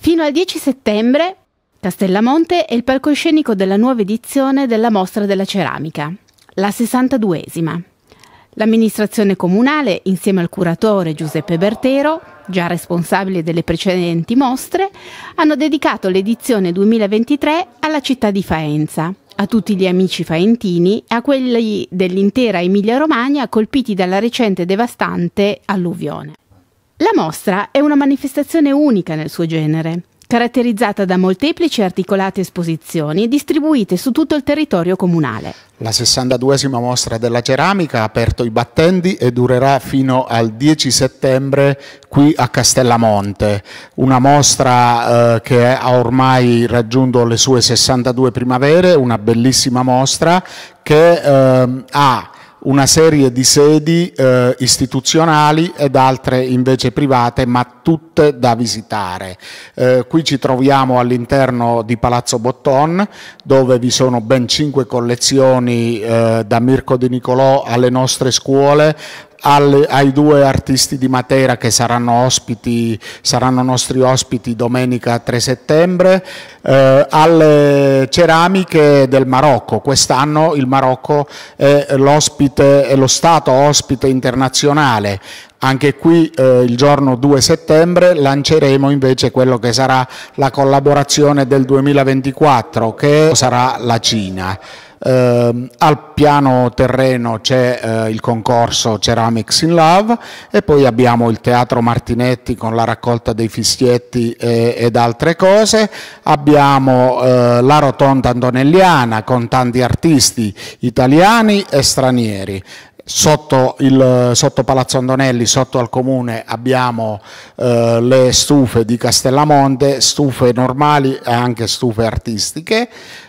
Fino al 10 settembre Castellamonte è il palcoscenico della nuova edizione della Mostra della Ceramica, la 62esima. L'amministrazione comunale, insieme al curatore Giuseppe Bertero, già responsabile delle precedenti mostre, hanno dedicato l'edizione 2023 alla città di Faenza, a tutti gli amici faentini e a quelli dell'intera Emilia-Romagna colpiti dalla recente devastante alluvione. La mostra è una manifestazione unica nel suo genere, caratterizzata da molteplici e articolate esposizioni distribuite su tutto il territorio comunale. La 62esima mostra della ceramica ha aperto i battendi e durerà fino al 10 settembre qui a Castellamonte, una mostra eh, che ha ormai raggiunto le sue 62 primavere, una bellissima mostra che eh, ha una serie di sedi eh, istituzionali ed altre invece private, ma tutte da visitare. Eh, qui ci troviamo all'interno di Palazzo Botton, dove vi sono ben cinque collezioni eh, da Mirko De Nicolò alle nostre scuole, al, ai due artisti di Matera che saranno, ospiti, saranno nostri ospiti domenica 3 settembre, eh, alle eh, ceramiche del Marocco. Quest'anno il Marocco è, è lo Stato ospite internazionale anche qui eh, il giorno 2 settembre lanceremo invece quello che sarà la collaborazione del 2024 che sarà la Cina. Eh, al piano terreno c'è eh, il concorso Ceramics in Love e poi abbiamo il Teatro Martinetti con la raccolta dei fischietti e, ed altre cose, abbiamo eh, la Rotonda Antonelliana con tanti artisti italiani e stranieri. Sotto, il, sotto Palazzo Andonelli, sotto al comune, abbiamo eh, le stufe di Castellamonte, stufe normali e anche stufe artistiche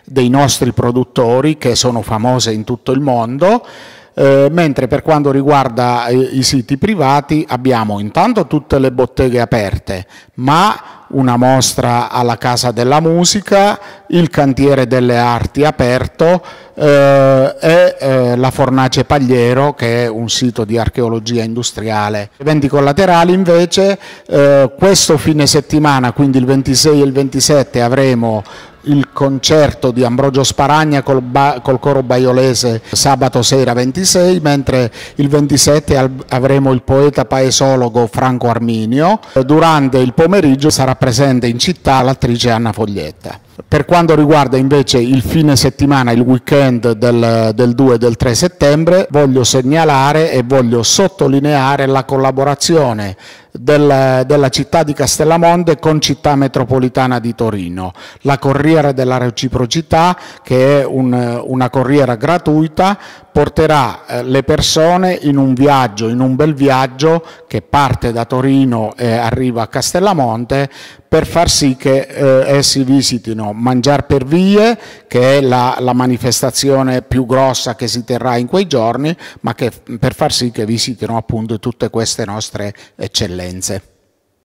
dei nostri produttori che sono famose in tutto il mondo, eh, mentre per quanto riguarda i, eh, i siti privati abbiamo intanto tutte le botteghe aperte, ma una mostra alla Casa della Musica, il Cantiere delle Arti aperto eh, e eh, la Fornace Pagliero che è un sito di archeologia industriale. Eventi collaterali invece, eh, questo fine settimana, quindi il 26 e il 27 avremo il concerto di Ambrogio Sparagna col, ba col coro baiolese sabato sera 26, mentre il 27 avremo il poeta paesologo Franco Arminio. Durante il pomeriggio sarà presente in città l'attrice Anna Foglietta. Per quanto riguarda invece il fine settimana, il weekend del, del, 2 e del 3 settembre, voglio segnalare e voglio sottolineare la collaborazione del, della città di Castellamonte con Città Metropolitana di Torino, la Corriera della Reciprocità, che è un, una corriera gratuita, porterà eh, le persone in un viaggio, in un bel viaggio che parte da Torino e arriva a Castellamonte per far sì che eh, essi visitino Mangiar per Vie, che è la, la, manifestazione più grossa che si terrà in quei giorni, ma che, per far sì che visitino appunto tutte queste nostre eccellenze.